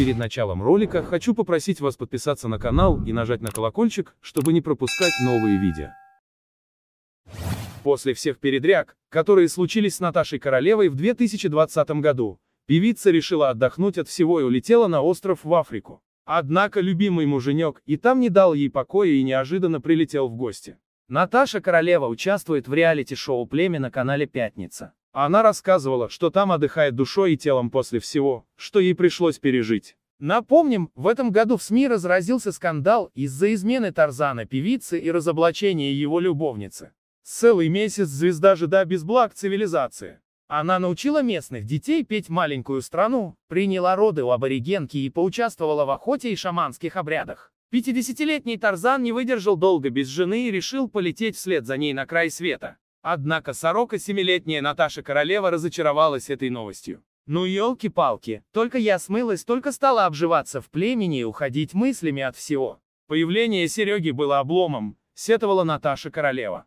Перед началом ролика хочу попросить вас подписаться на канал и нажать на колокольчик, чтобы не пропускать новые видео. После всех передряг, которые случились с Наташей Королевой в 2020 году, певица решила отдохнуть от всего и улетела на остров в Африку. Однако любимый муженек и там не дал ей покоя и неожиданно прилетел в гости. Наташа Королева участвует в реалити-шоу «Племя» на канале «Пятница». Она рассказывала, что там отдыхает душой и телом после всего, что ей пришлось пережить. Напомним, в этом году в СМИ разразился скандал из-за измены Тарзана певицы и разоблачения его любовницы. Целый месяц звезда жида без благ цивилизации. Она научила местных детей петь маленькую страну, приняла роды у аборигенки и поучаствовала в охоте и шаманских обрядах. 50-летний Тарзан не выдержал долго без жены и решил полететь вслед за ней на край света. Однако сорока семилетняя Наташа Королева разочаровалась этой новостью. Ну елки-палки, только я смылась, только стала обживаться в племени и уходить мыслями от всего. Появление Сереги было обломом, сетовала Наташа Королева.